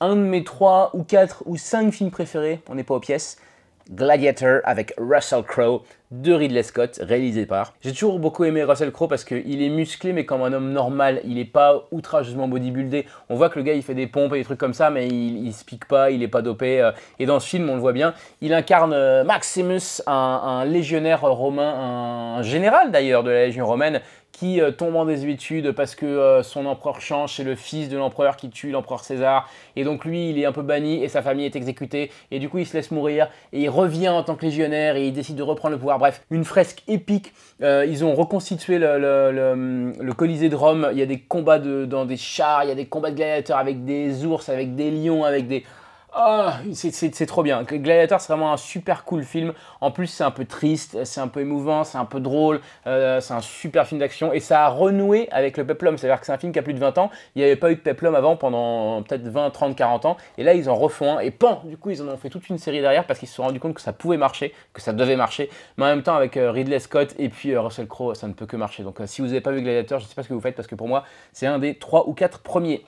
un de mes 3 ou 4 ou 5 films préférés, on n'est pas aux pièces, Gladiator avec Russell Crowe, de Ridley Scott, réalisé par. J'ai toujours beaucoup aimé Russell Crowe parce qu'il est musclé, mais comme un homme normal. Il n'est pas outrageusement bodybuildé. On voit que le gars, il fait des pompes et des trucs comme ça, mais il, ne se pique pas, il n'est pas dopé. Euh. Et dans ce film, on le voit bien, il incarne euh, Maximus, un, un légionnaire romain, un général d'ailleurs de la Légion romaine, qui euh, tombe en désuétude parce que son empereur change, c'est le fils de l'empereur qui tue l'empereur César, et donc lui il est un peu banni et sa famille est exécutée, et du coup il se laisse mourir, et il revient en tant que légionnaire, et il décide de reprendre le pouvoir bref, une fresque épique. Euh, ils ont reconstitué le, Colisée de Rome. Il y a des combats dans des chars, il y a des combats de gladiateurs avec des ours, avec des lions, avec des... Ah, c'est trop bien. Gladiator, c'est vraiment un super cool film. En plus, c'est un peu triste, c'est un peu émouvant, c'est un peu drôle, euh, c'est un super film d'action. Et ça a renoué avec le peplum. C'est-à-dire que c'est un film qui a plus de 20 ans. Il n'y avait pas eu de peplum avant pendant peut-être 20, 30, 40 ans. Et là, ils en refont un. Et pan, du coup, ils en ont fait toute une série derrière parce qu'ils se sont rendus compte que ça pouvait marcher, que ça devait marcher. Mais en même temps, avec euh, Ridley Scott et puis euh, Russell Crowe, ça ne peut que marcher. Donc, si vous n'avez pas vu Gladiator, je ne sais pas ce que vous faites parce que pour moi, c'est un des 3 ou 4 premiers.